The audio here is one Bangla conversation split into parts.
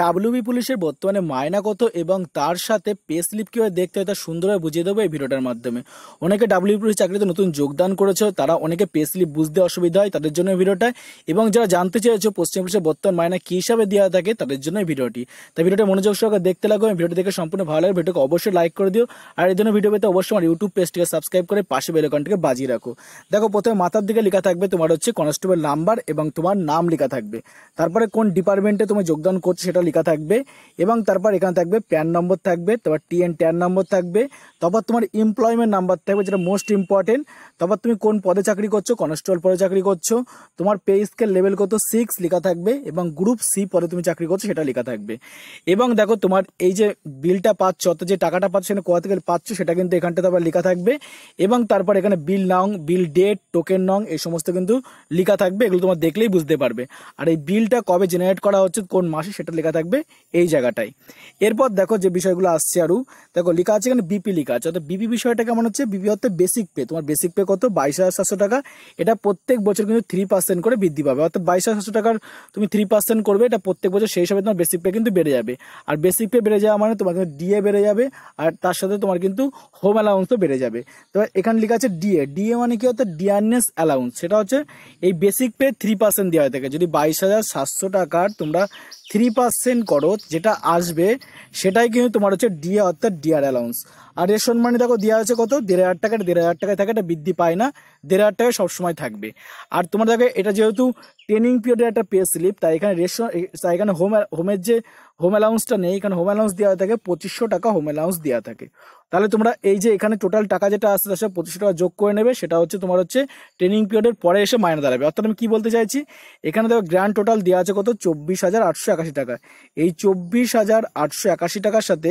ডাব্লিউবি পুলিশের বর্তমানে মায়না কত এবং তার সাথে পে স্লিপ কীভাবে দেখতে হয় তা সুন্দরভাবে বুঝিয়ে দেবো এই ভিডিওটার মাধ্যমে অনেকে ডাব্লিউবি পুলিশ চাকরিতে নতুন যোগদান করেছে তারা অনেকে পে স্লিপ বুঝতে অসুবিধা হয় তাদের জন্য ভিডিওটা এবং যারা জানতে চেয়েছে পশ্চিম পুলিশের বর্তমান মায়না কী হিসাবে দেওয়া থাকে তাদের জন্য এই ভিডিওটি তাই ভিডিওটা মনোযোগ সহকারে দেখতে লাগো ভিডিওটি দেখে সম্পূর্ণ ভালো লাগে ভিডিওকে অবশ্যই লাইক করে দিও আর এই জন্য ভিডিও পেতে অবশ্যই আমার ইউটিউব পেজটিকে সাবস্ক্রাইব করে পাশে বেলকনটিকে বাজিয়ে রাখো দেখো প্রথমে মাথার দিকে লেখা থাকবে তোমার হচ্ছে কনস্টেবল নাম্বার এবং তোমার নাম লেখা থাকবে তারপরে কোন ডিপার্টমেন্টে তুমি যোগদান করছো সেটা লেখা থাকবে এবং তারপর এখানে থাকবে প্যান নম্বর থাকবে তারপর টিএন ট্যান নম্বর থাকবে তারপর তোমার এমপ্লয়মেন্ট নাম্বার থাকবে যেটা মোস্ট ইম্পর্টেন্ট তারপর তুমি কোন পদে চাকরি করছো কনস্টেবল পদে চাকরি করছো তোমার পে স্কেল লেভেল কত সিক্স লেখা থাকবে এবং গ্রুপ সি পদে তুমি চাকরি করছো সেটা লেখা থাকবে এবং দেখো তোমার এই যে বিলটা পাচ্ছ অর্থাৎ যে টাকাটা পাচ্ছ সেটা কোথা থেকে পাচ্ছ সেটা কিন্তু এখানটা তারপর লেখা থাকবে এবং তারপর এখানে বিল নং বিল ডেট টোকেন নং এই সমস্ত কিন্তু লেখা থাকবে এগুলো তোমার দেখলেই বুঝতে পারবে আর এই বিলটা কবে জেনারেট করা হচ্ছে কোন মাসে সেটা লেখা লেখা থাকবে এই জায়গাটায় এরপর দেখো যে বিষয়গুলো আসছে আরও দেখো লেখা আছে এখানে বিপি লেখা আছে অর্থাৎ বিপি বিষয়টা কেমন হচ্ছে বিপি হচ্ছে বেসিক পে তোমার বেসিক পে কত বাইশ হাজার সাতশো টাকা এটা প্রত্যেক বছর কিন্তু থ্রি পার্সেন্ট করে বৃদ্ধি পাবে অর্থাৎ বাইশ হাজার সাতশো টাকার তুমি থ্রি পার্সেন্ট করবে এটা প্রত্যেক বছর সেই হিসাবে তোমার বেসিক পে কিন্তু বেড়ে যাবে আর বেসিক পে বেড়ে যাওয়া মানে তোমার কিন্তু ডিএ বেড়ে যাবে আর তার সাথে তোমার কিন্তু হোম অ্যালাউন্সও বেড়ে যাবে তো এখানে লেখা আছে ডিএ ডিএ মানে কি অর্থাৎ ডিয়ারনেস অ্যালাউন্স সেটা হচ্ছে এই বেসিক পে থ্রি পার্সেন্ট দেওয়া হয়ে থাকে যদি বাইশ হাজার সাতশো টাকার তোমরা থ্রি পার্সেন্ট পার্সেন্ট করত যেটা আসবে সেটাই কিন্তু তোমার হচ্ছে ডিএ অর্থাৎ ডিআর অ্যালাউন্স আর রেশন মানি দেখো দেওয়া হচ্ছে কত দেড় হাজার টাকা দেড় হাজার টাকায় থাকে এটা বৃদ্ধি পায় না দেড় হাজার টাকায় সবসময় থাকবে আর তোমার দেখো এটা যেহেতু ট্রেনিং পিরিয়ডের একটা পে স্লিপ তাই এখানে রেশন তাই এখানে হোম হোমের যে হোম অ্যালাউন্সটা নেই এখানে হোম অ্যালাউন্স দেওয়া থাকে পঁচিশশো টাকা হোম অ্যালাউন্স দেওয়া থাকে তাহলে তোমরা এই যে এখানে টোটাল টাকা যেটা আসতে আসে পঁচিশশো টাকা যোগ করে নেবে সেটা হচ্ছে তোমার হচ্ছে ট্রেনিং পিরিয়ডের পরে এসে মাইনে দাঁড়াবে অর্থাৎ আমি কী বলতে চাইছি এখানে দেখো গ্র্যান্ড টোটাল দেওয়া আছে কত চব্বিশ হাজার আটশো একাশি টাকা এই চব্বিশ হাজার আটশো একাশি টাকার সাথে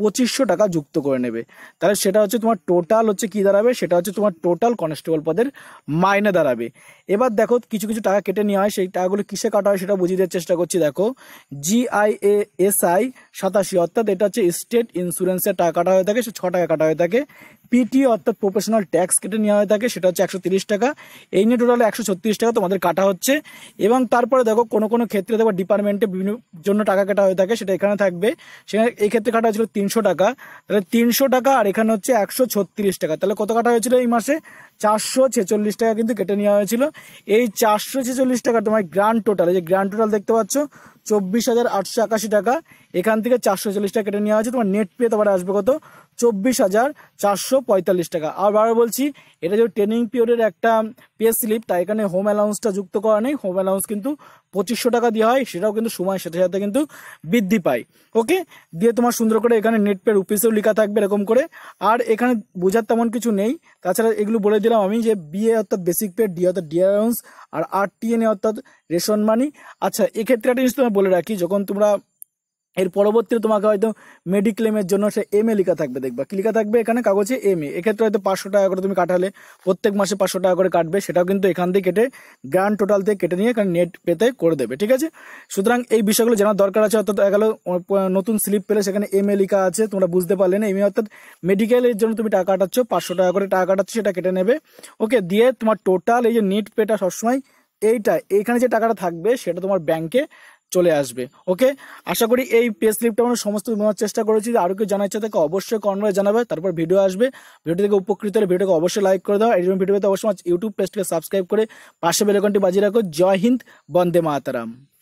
পঁচিশশো টাকা যুক্ত করে নেবে তাহলে সেটা হচ্ছে তোমার টোটাল হচ্ছে কি দাঁড়াবে সেটা হচ্ছে তোমার টোটাল কনস্টেবল পদের মাইনে দাঁড়াবে এবার দেখো কিছু কিছু টাকা কেটে নেওয়া হয় সেই টাকাগুলো কিসে কাটা হয় সেটা বুঝিয়ে দেওয়ার চেষ্টা করছি দেখো জিআইএএসআই সাতাশি অর্থাৎ এটা হচ্ছে স্টেট ইন্স্যুরেন্সের টাকা কাটা হয়ে থাকে সে ছ টাকা কাটা হয়ে থাকে পিটি অর্থাৎ প্রফেশনাল ট্যাক্স কেটে নেওয়া হয়ে থাকে সেটা হচ্ছে একশো টাকা এই নিয়ে টোটাল একশো টাকা তোমাদের কাটা হচ্ছে এবং তারপরে দেখো কোনো কোনো ক্ষেত্রে দেখো ডিপার্টমেন্টে বিভিন্ন জন্য টাকা কাটা হয়ে থাকে সেটা এখানে থাকবে সেখানে এই ক্ষেত্রে কাটা হয়েছিল তিনশো টাকা তাহলে তিনশো টাকা আর এখানে হচ্ছে একশো টাকা তাহলে কত কাটা হয়েছিল এই মাসে চারশো ছেচল্লিশ টাকা কিন্তু কেটে নেওয়া হয়েছিল এই চারশো ছেচল্লিশ টাকা তোমার গ্র্যান্ড টোটাল এই যে গ্র্যান্ড টোটাল দেখতে পাচ্ছ চব্বিশ হাজার আটশো একাশি টাকা এখান থেকে চারশো চল্লিশ টাকা কেটে নেওয়া হয়েছে তোমার নেট পে তোমার আসবে কত চব্বিশ হাজার চারশো পঁয়তাল্লিশ টাকা আর বারো বলছি এটা যে ট্রেনিং পিরিয়ডের একটা পিএস স্লিপ তাই এখানে হোম অ্যালাউন্সটা যুক্ত করা নেই হোম অ্যালাউন্স কিন্তু পঁচিশশো টাকা দেওয়া হয় সেটাও কিন্তু সময়ের সাথে সাথে কিন্তু বৃদ্ধি পায় ওকে দিয়ে তোমার সুন্দর করে এখানে নেট পে রুপিসেও লেখা থাকবে এরকম করে আর এখানে বোঝার তেমন কিছু নেই তাছাড়া এগুলো বলে দিলাম আমি যে বিএ অর্থাৎ বেসিক পে ডি অর্থাৎ ডি অ্যালাউন্স আর আর টিএনএ অর্থাৎ রেশন মানি আচ্ছা এক্ষেত্রে একটা জিনিস তোমায় বলে রাখি যখন তোমরা এর পরবর্তীতে তোমাকে হয়তো মেডিক্লেমের জন্য সে এম এ লিখা থাকবে দেখবা কি লিখা থাকবে এখানে কাগজে এম এ এক্ষেত্রে হয়তো পাঁচশো টাকা করে তুমি কাটালে প্রত্যেক মাসে পাঁচশো টাকা করে কাটবে সেটাও কিন্তু এখান থেকে কেটে গ্র্যান্ড টোটাল থেকে কেটে নিয়ে এখানে নেট পেতে করে দেবে ঠিক আছে সুতরাং এই বিষয়গুলো জানার দরকার আছে অর্থাৎ গেলো নতুন স্লিপ পেলে সেখানে এম এ লিখা আছে তোমরা বুঝতে পারলে না এম এ অর্থাৎ মেডিকেলের জন্য তুমি টাকা কাটাচ্ছ পাঁচশো টাকা করে টাকা কাটাচ্ছ সেটা কেটে নেবে ওকে দিয়ে তোমার টোটাল এই যে নেট পেটা সবসময় এইটা এখানে যে টাকাটা থাকবে সেটা তোমার ব্যাংকে চলে আসবে ওকে আশা করি এই পে স্লিপটা আমরা সমস্ত বোঝার চেষ্টা করেছি আরও কেউ জানার ইচ্ছা থাকে অবশ্যই কনভার্ট জানাবে তারপর ভিডিও আসবে ভিডিও থেকে উপকৃত হলে ভিডিওকে অবশ্যই লাইক করে দাও এই ভিডিওতে অবশ্যই ইউটিউব পেজটিকে সাবস্ক্রাইব করে পাশে বেলকনটি বাজিয়ে রাখো জয় হিন্দ বন্দে মাতারাম